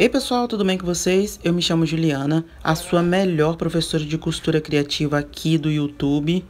Ei pessoal, tudo bem com vocês? Eu me chamo Juliana, a sua melhor professora de costura criativa aqui do YouTube,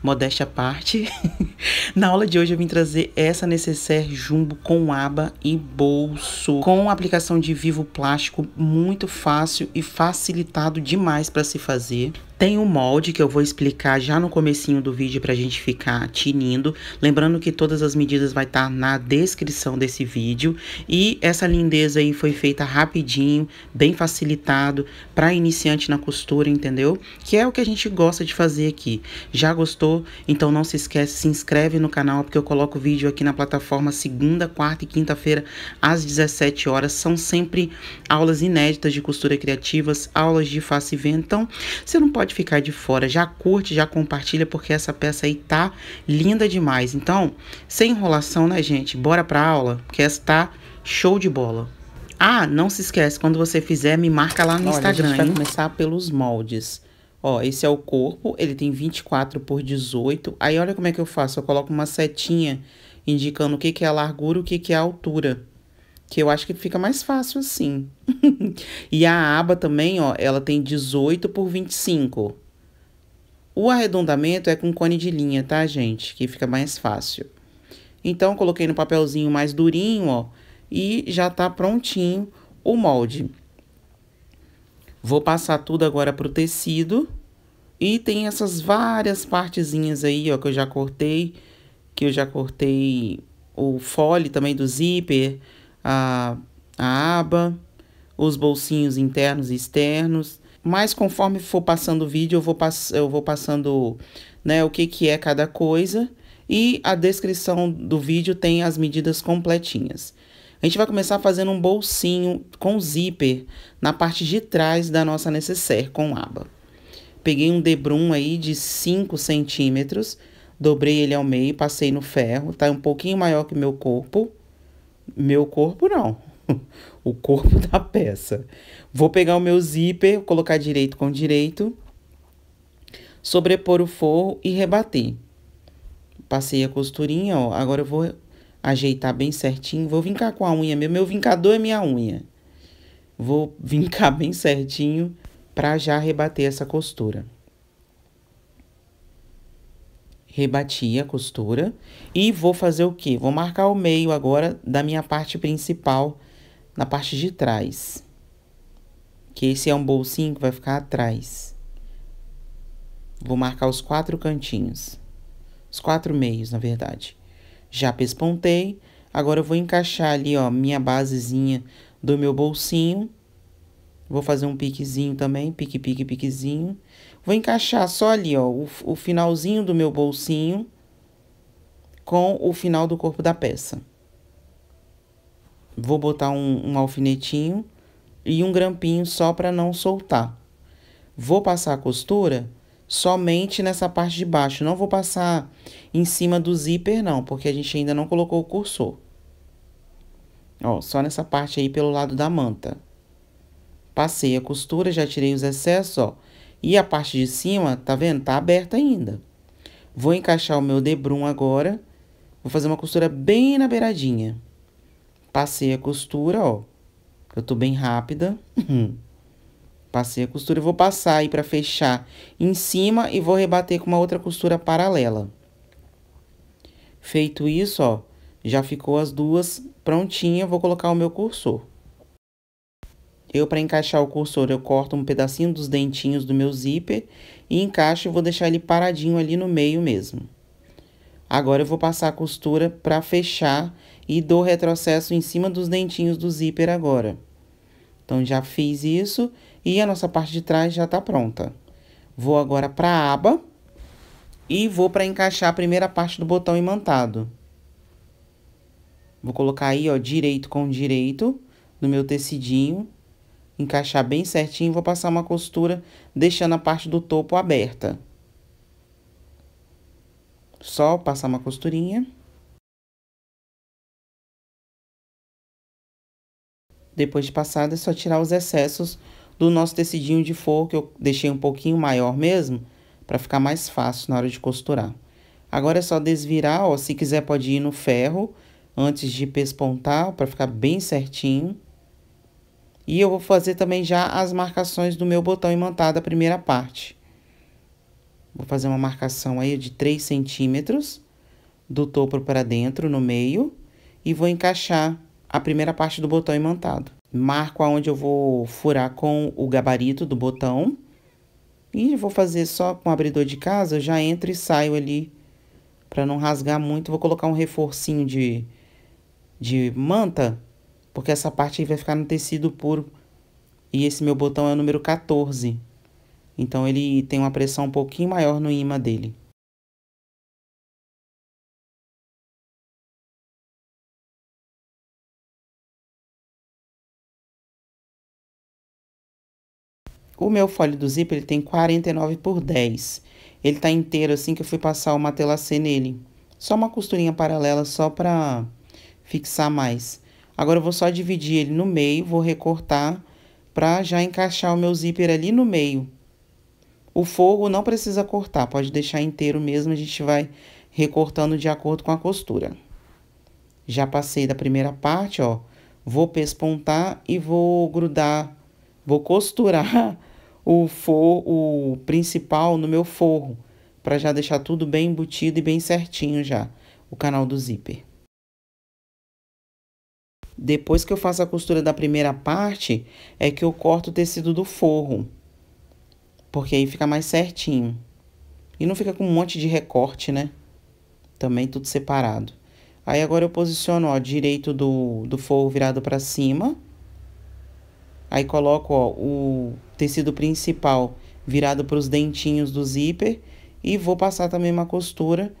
modéstia à parte. Na aula de hoje eu vim trazer essa necessaire jumbo com aba e bolso, com aplicação de vivo plástico, muito fácil e facilitado demais para se fazer. Tem um molde que eu vou explicar já no comecinho do vídeo para a gente ficar tinindo. Lembrando que todas as medidas vai estar tá na descrição desse vídeo. E essa lindeza aí foi feita rapidinho, bem facilitado, para iniciante na costura, entendeu? Que é o que a gente gosta de fazer aqui. Já gostou? Então não se esquece, se inscreve no canal, porque eu coloco vídeo aqui na plataforma segunda, quarta e quinta-feira, às 17 horas. São sempre aulas inéditas de costura criativas, aulas de face e vento. Então, você não pode pode ficar de fora. Já curte, já compartilha, porque essa peça aí tá linda demais. Então, sem enrolação, né, gente? Bora pra aula, porque essa tá show de bola. Ah, não se esquece, quando você fizer, me marca lá no Olha, Instagram. A gente vai hein? começar pelos moldes. Ó, esse é o corpo, ele tem 24 por 18. Aí olha como é que eu faço, eu coloco uma setinha indicando o que, que é a largura e o que, que é a altura que eu acho que fica mais fácil assim. e a aba também, ó, ela tem 18 por 25. O arredondamento é com cone de linha, tá, gente? Que fica mais fácil. Então, coloquei no papelzinho mais durinho, ó, e já tá prontinho o molde. Vou passar tudo agora pro tecido. E tem essas várias partezinhas aí, ó, que eu já cortei, que eu já cortei o fole também do zíper, a, a aba, os bolsinhos internos e externos. Mas conforme for passando o vídeo, eu vou, pass eu vou passando né, o que, que é cada coisa. E a descrição do vídeo tem as medidas completinhas. A gente vai começar fazendo um bolsinho com zíper na parte de trás da nossa necessaire com aba. Peguei um debrum aí de 5 centímetros, dobrei ele ao meio, passei no ferro, tá um pouquinho maior que meu corpo. Meu corpo não. O corpo da peça. Vou pegar o meu zíper, colocar direito com direito, sobrepor o forro e rebater. Passei a costurinha, ó. Agora eu vou ajeitar bem certinho. Vou vincar com a unha mesmo. Meu vincador é minha unha. Vou vincar bem certinho para já rebater essa costura rebati a costura e vou fazer o que? Vou marcar o meio agora da minha parte principal na parte de trás. Que esse é um bolsinho que vai ficar atrás. Vou marcar os quatro cantinhos. Os quatro meios, na verdade. Já pespontei. Agora eu vou encaixar ali, ó, minha basezinha do meu bolsinho. Vou fazer um piquezinho também, pique, pique, piquezinho. Vou encaixar só ali, ó, o, o finalzinho do meu bolsinho com o final do corpo da peça. Vou botar um, um alfinetinho e um grampinho só para não soltar. Vou passar a costura somente nessa parte de baixo. Não vou passar em cima do zíper, não, porque a gente ainda não colocou o cursor. Ó, só nessa parte aí pelo lado da manta. Passei a costura, já tirei os excessos, ó. E a parte de cima, tá vendo? Tá aberta ainda. Vou encaixar o meu debrum agora. Vou fazer uma costura bem na beiradinha. Passei a costura, ó. Eu tô bem rápida. Passei a costura e vou passar aí pra fechar em cima e vou rebater com uma outra costura paralela. Feito isso, ó, já ficou as duas prontinhas. Vou colocar o meu cursor. Eu, para encaixar o cursor, eu corto um pedacinho dos dentinhos do meu zíper e encaixo e vou deixar ele paradinho ali no meio mesmo. Agora eu vou passar a costura para fechar e dou retrocesso em cima dos dentinhos do zíper agora. Então, já fiz isso e a nossa parte de trás já está pronta. Vou agora para a aba e vou para encaixar a primeira parte do botão imantado. Vou colocar aí, ó, direito com direito no meu tecidinho encaixar bem certinho, vou passar uma costura deixando a parte do topo aberta. Só passar uma costurinha. Depois de passada, é só tirar os excessos do nosso tecidinho de forro, que eu deixei um pouquinho maior mesmo, para ficar mais fácil na hora de costurar. Agora é só desvirar, ó, se quiser pode ir no ferro antes de pespontar, para ficar bem certinho. E eu vou fazer também já as marcações do meu botão imantado, a primeira parte. Vou fazer uma marcação aí de 3 centímetros do topo para dentro, no meio. E vou encaixar a primeira parte do botão imantado. Marco aonde eu vou furar com o gabarito do botão. E vou fazer só com o abridor de casa, já entro e saio ali para não rasgar muito. Vou colocar um reforcinho de, de manta porque essa parte aí vai ficar no tecido puro. E esse meu botão é o número 14. Então, ele tem uma pressão um pouquinho maior no imã dele. O meu folho do zíper ele tem 49 por 10. Ele tá inteiro assim que eu fui passar o matelacê nele. Só uma costurinha paralela só para fixar mais. Agora eu vou só dividir ele no meio, vou recortar para já encaixar o meu zíper ali no meio. O forro não precisa cortar, pode deixar inteiro mesmo, a gente vai recortando de acordo com a costura. Já passei da primeira parte, ó, vou pespontar e vou grudar, vou costurar o, forro, o principal no meu forro, para já deixar tudo bem embutido e bem certinho já, o canal do zíper. Depois que eu faço a costura da primeira parte, é que eu corto o tecido do forro. Porque aí fica mais certinho. E não fica com um monte de recorte, né? Também tudo separado. Aí agora eu posiciono, ó, direito do, do forro virado para cima. Aí coloco, ó, o tecido principal virado para os dentinhos do zíper. E vou passar também uma costura.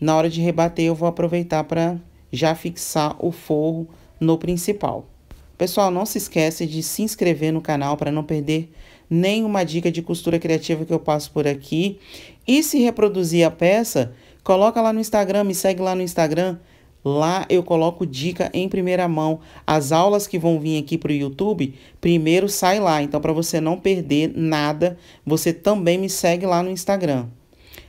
Na hora de rebater, eu vou aproveitar para já fixar o forro no principal. Pessoal, não se esquece de se inscrever no canal para não perder nenhuma dica de costura criativa que eu passo por aqui. E se reproduzir a peça, coloca lá no Instagram, me segue lá no Instagram. Lá eu coloco dica em primeira mão. As aulas que vão vir aqui para o YouTube, primeiro sai lá. Então, para você não perder nada, você também me segue lá no Instagram.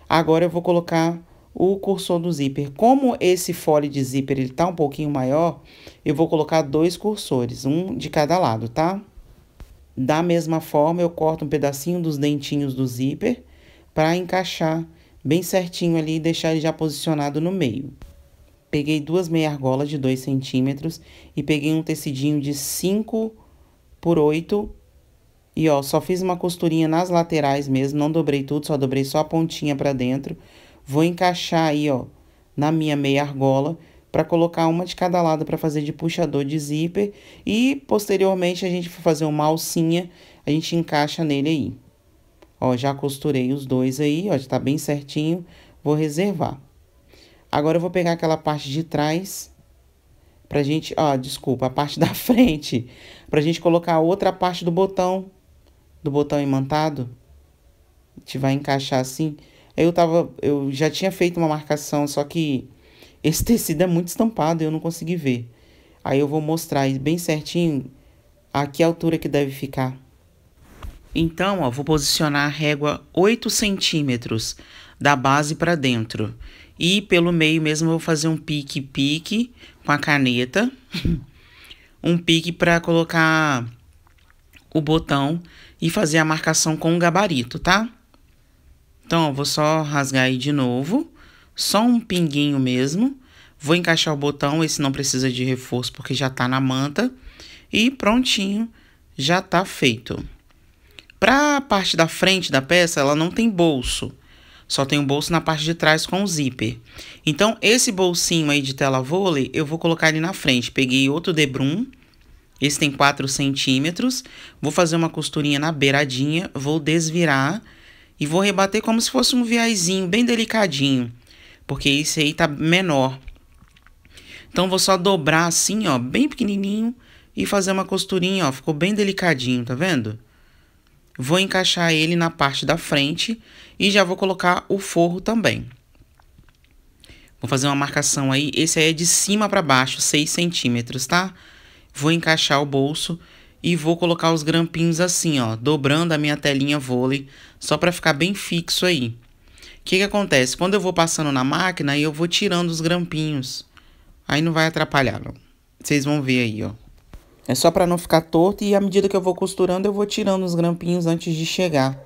Agora eu vou colocar o cursor do zíper. Como esse fole de zíper está um pouquinho maior, eu vou colocar dois cursores, um de cada lado, tá? Da mesma forma, eu corto um pedacinho dos dentinhos do zíper para encaixar bem certinho ali e deixar ele já posicionado no meio. Peguei duas meia argolas de 2 centímetros e peguei um tecidinho de 5 por 8 e ó, só fiz uma costurinha nas laterais mesmo, não dobrei tudo, só dobrei só a pontinha para dentro Vou encaixar aí, ó, na minha meia argola para colocar uma de cada lado para fazer de puxador de zíper e posteriormente a gente for fazer uma alcinha, a gente encaixa nele aí. Ó, já costurei os dois aí, ó, tá bem certinho, vou reservar. Agora eu vou pegar aquela parte de trás pra gente, ó, desculpa, a parte da frente, pra gente colocar a outra parte do botão, do botão imantado. A gente vai encaixar assim, eu tava. Eu já tinha feito uma marcação, só que esse tecido é muito estampado e eu não consegui ver. Aí eu vou mostrar bem certinho a que altura que deve ficar. Então, ó, vou posicionar a régua 8 centímetros da base para dentro. E pelo meio mesmo eu vou fazer um pique-pique com a caneta. um pique para colocar o botão e fazer a marcação com o gabarito, tá? Então, ó, vou só rasgar aí de novo, só um pinguinho mesmo. Vou encaixar o botão, esse não precisa de reforço porque já tá na manta. E prontinho, já tá feito. Para a parte da frente da peça, ela não tem bolso. Só tem um bolso na parte de trás com o zíper. Então, esse bolsinho aí de tela vôlei, eu vou colocar ele na frente. Peguei outro debrum, esse tem 4 centímetros. Vou fazer uma costurinha na beiradinha, vou desvirar e vou rebater como se fosse um viazinho bem delicadinho, porque esse aí tá menor. Então vou só dobrar assim, ó, bem pequenininho e fazer uma costurinha, ó, ficou bem delicadinho, tá vendo? Vou encaixar ele na parte da frente e já vou colocar o forro também. Vou fazer uma marcação aí, esse aí é de cima para baixo, 6 centímetros, tá? Vou encaixar o bolso e vou colocar os grampinhos assim, ó, dobrando a minha telinha vôlei, só para ficar bem fixo aí. O que, que acontece? Quando eu vou passando na máquina, eu vou tirando os grampinhos. Aí não vai atrapalhar, não. Vocês vão ver aí, ó. É só para não ficar torto e à medida que eu vou costurando, eu vou tirando os grampinhos antes de chegar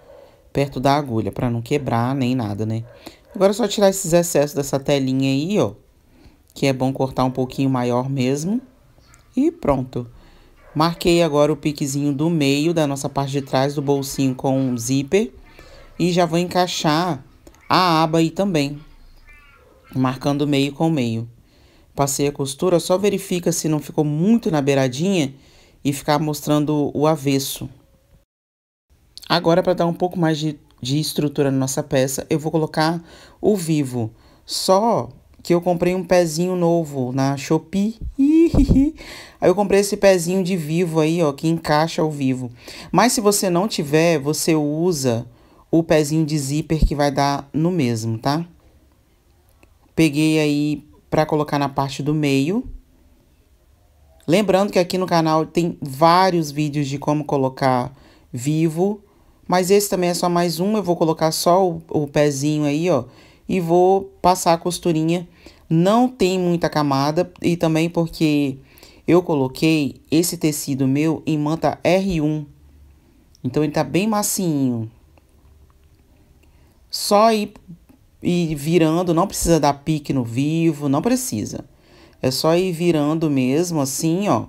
perto da agulha, para não quebrar nem nada, né? Agora é só tirar esses excessos dessa telinha aí, ó, que é bom cortar um pouquinho maior mesmo. E pronto. Marquei agora o piquezinho do meio da nossa parte de trás do bolsinho com um zíper. E já vou encaixar a aba aí também, marcando meio com meio. Passei a costura, só verifica se não ficou muito na beiradinha e ficar mostrando o avesso. Agora, para dar um pouco mais de, de estrutura na nossa peça, eu vou colocar o vivo. Só que eu comprei um pezinho novo na Shopee. Aí eu comprei esse pezinho de vivo aí, ó, que encaixa ao vivo. Mas se você não tiver, você usa o pezinho de zíper que vai dar no mesmo, tá? Peguei aí para colocar na parte do meio. Lembrando que aqui no canal tem vários vídeos de como colocar vivo, mas esse também é só mais um, eu vou colocar só o, o pezinho aí, ó, e vou passar a costurinha. Não tem muita camada e também porque eu coloquei esse tecido meu em manta R1. Então ele tá bem macinho. Só ir, ir virando, não precisa dar pique no vivo, não precisa. É só ir virando mesmo, assim, ó.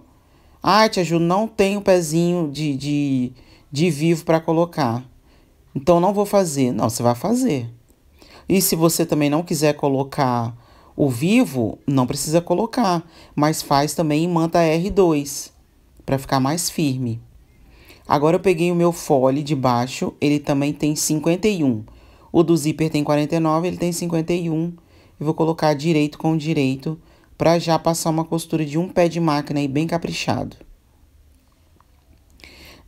Ah, tia Ju, não tem o pezinho de, de, de vivo para colocar. Então não vou fazer. Não, você vai fazer. E se você também não quiser colocar o vivo, não precisa colocar, mas faz também em manta R2 para ficar mais firme. Agora eu peguei o meu fole de baixo, ele também tem 51. O do zíper tem 49, ele tem 51. E vou colocar direito com direito para já passar uma costura de um pé de máquina aí bem caprichado.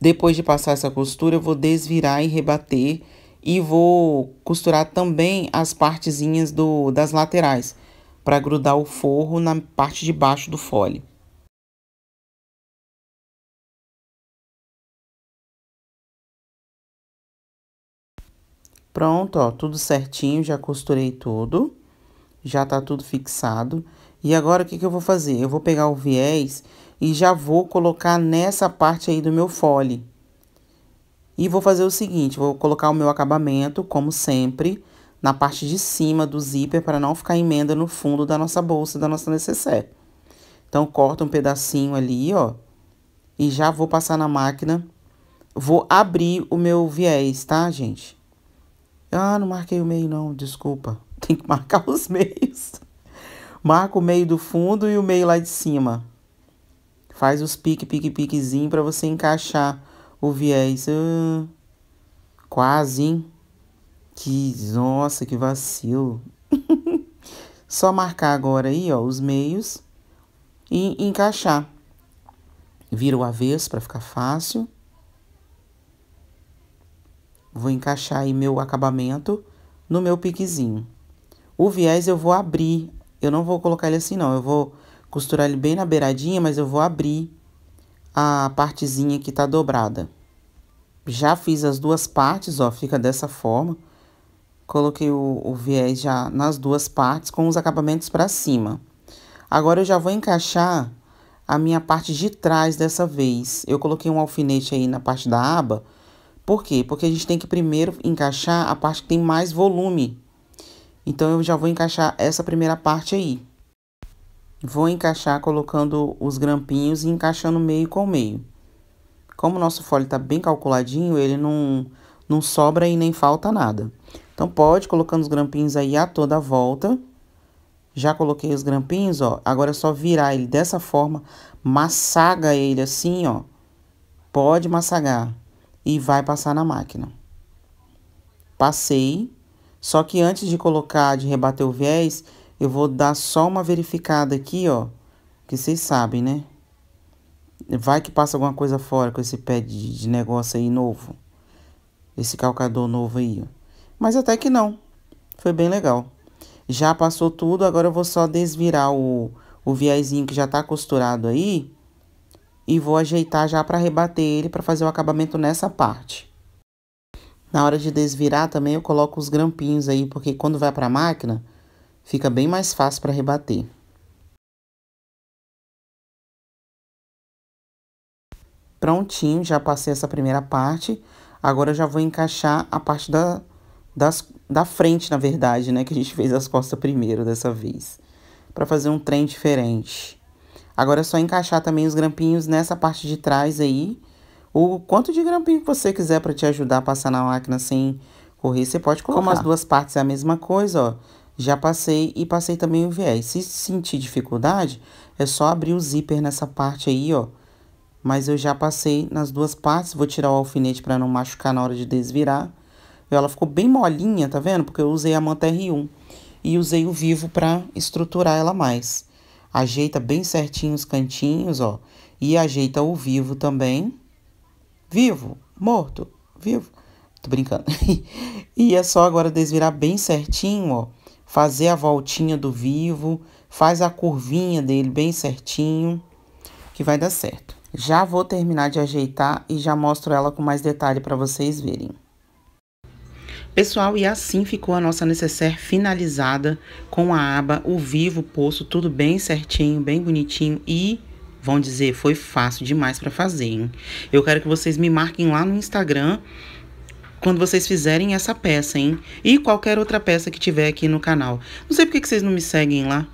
Depois de passar essa costura, eu vou desvirar e rebater e vou costurar também as partezinhas do, das laterais para grudar o forro na parte de baixo do fole. Pronto, ó, tudo certinho, já costurei tudo, já tá tudo fixado. E agora, o que, que eu vou fazer? Eu vou pegar o viés e já vou colocar nessa parte aí do meu fole. E vou fazer o seguinte, vou colocar o meu acabamento, como sempre, na parte de cima do zíper para não ficar emenda no fundo da nossa bolsa, da nossa necessaire. Então, corta um pedacinho ali, ó, e já vou passar na máquina. Vou abrir o meu viés, tá, gente? Ah, não marquei o meio não, desculpa. Tem que marcar os meios. Marca o meio do fundo e o meio lá de cima. Faz os pique, pique, piquezinho para você encaixar é o viés. quase, hein? Que, nossa, que vacilo. Só marcar agora aí, ó, os meios e encaixar. Vira o avesso para ficar fácil. Vou encaixar aí meu acabamento no meu piquezinho. O viés eu vou abrir. Eu não vou colocar ele assim, não. Eu vou costurar ele bem na beiradinha, mas eu vou abrir a partezinha que tá dobrada. Já fiz as duas partes, ó, fica dessa forma. Coloquei o, o viés já nas duas partes, com os acabamentos para cima. Agora eu já vou encaixar a minha parte de trás dessa vez. Eu coloquei um alfinete aí na parte da aba. Por quê? Porque a gente tem que primeiro encaixar a parte que tem mais volume. Então, eu já vou encaixar essa primeira parte aí. Vou encaixar colocando os grampinhos e encaixando meio com meio. Como o nosso fole está bem calculadinho, ele não, não sobra e nem falta nada. Então, pode colocando os grampinhos aí a toda a volta. Já coloquei os grampinhos, ó. Agora é só virar ele dessa forma, massaga ele assim, ó. Pode massagar e vai passar na máquina. Passei, só que antes de colocar, de rebater o viés, eu vou dar só uma verificada aqui, ó. Que vocês sabem, né? Vai que passa alguma coisa fora com esse pé de, de negócio aí novo. Esse calcador novo aí, ó. Mas até que não. Foi bem legal. Já passou tudo, agora eu vou só desvirar o, o viésinho que já tá costurado aí. E vou ajeitar já para rebater ele, para fazer o acabamento nessa parte. Na hora de desvirar também eu coloco os grampinhos aí, porque quando vai para a máquina fica bem mais fácil para rebater. Prontinho, já passei essa primeira parte. Agora já vou encaixar a parte da, das, da frente, na verdade, né? Que a gente fez as costas primeiro dessa vez. Para fazer um trem diferente. Agora é só encaixar também os grampinhos nessa parte de trás aí. O quanto de grampinho que você quiser para te ajudar a passar na máquina sem correr, você pode colocar. Como as duas partes é a mesma coisa, ó. Já passei e passei também o viés. Se sentir dificuldade, é só abrir o zíper nessa parte aí, ó. Mas eu já passei nas duas partes, vou tirar o alfinete para não machucar na hora de desvirar. Ela ficou bem molinha, tá vendo? Porque eu usei a manta R1 e usei o vivo para estruturar ela mais. Ajeita bem certinho os cantinhos, ó. E ajeita o vivo também. Vivo, morto, vivo. Tô brincando. e é só agora desvirar bem certinho, ó fazer a voltinha do vivo, faz a curvinha dele bem certinho, que vai dar certo. Já vou terminar de ajeitar e já mostro ela com mais detalhe para vocês verem. Pessoal, e assim ficou a nossa necessaire finalizada com a aba, o vivo posto, tudo bem certinho, bem bonitinho e vão dizer, foi fácil demais para fazer, hein? Eu quero que vocês me marquem lá no Instagram quando vocês fizerem essa peça, hein? E qualquer outra peça que tiver aqui no canal. Não sei porque que vocês não me seguem lá,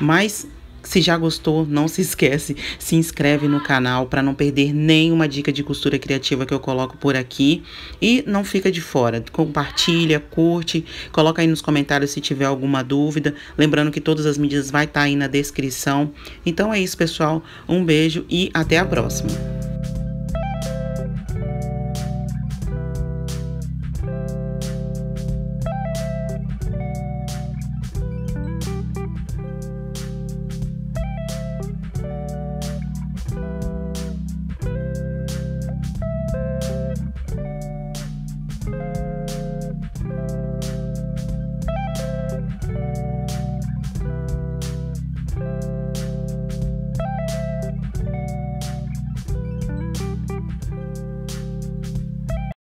mas se já gostou, não se esquece, se inscreve no canal para não perder nenhuma dica de costura criativa que eu coloco por aqui e não fica de fora. Compartilha, curte, coloca aí nos comentários se tiver alguma dúvida, lembrando que todas as medidas vai estar tá aí na descrição. Então é isso, pessoal. Um beijo e até a próxima.